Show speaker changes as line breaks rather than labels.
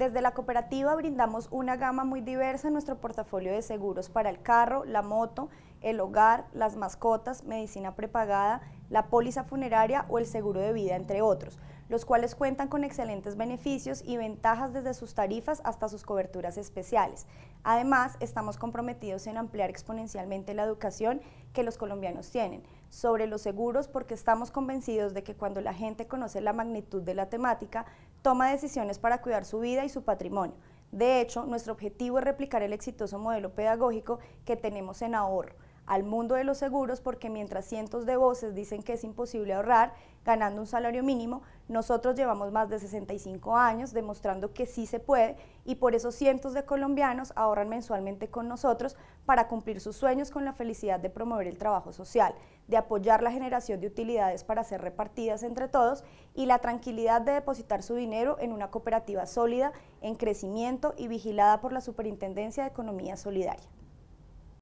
Desde la cooperativa brindamos una gama muy diversa en nuestro portafolio de seguros para el carro, la moto el hogar, las mascotas, medicina prepagada, la póliza funeraria o el seguro de vida, entre otros, los cuales cuentan con excelentes beneficios y ventajas desde sus tarifas hasta sus coberturas especiales. Además, estamos comprometidos en ampliar exponencialmente la educación que los colombianos tienen sobre los seguros porque estamos convencidos de que cuando la gente conoce la magnitud de la temática, toma decisiones para cuidar su vida y su patrimonio. De hecho, nuestro objetivo es replicar el exitoso modelo pedagógico que tenemos en ahorro al mundo de los seguros porque mientras cientos de voces dicen que es imposible ahorrar ganando un salario mínimo, nosotros llevamos más de 65 años demostrando que sí se puede y por eso cientos de colombianos ahorran mensualmente con nosotros para cumplir sus sueños con la felicidad de promover el trabajo social, de apoyar la generación de utilidades para ser repartidas entre todos y la tranquilidad de depositar su dinero en una cooperativa sólida, en crecimiento y vigilada por la Superintendencia de Economía Solidaria.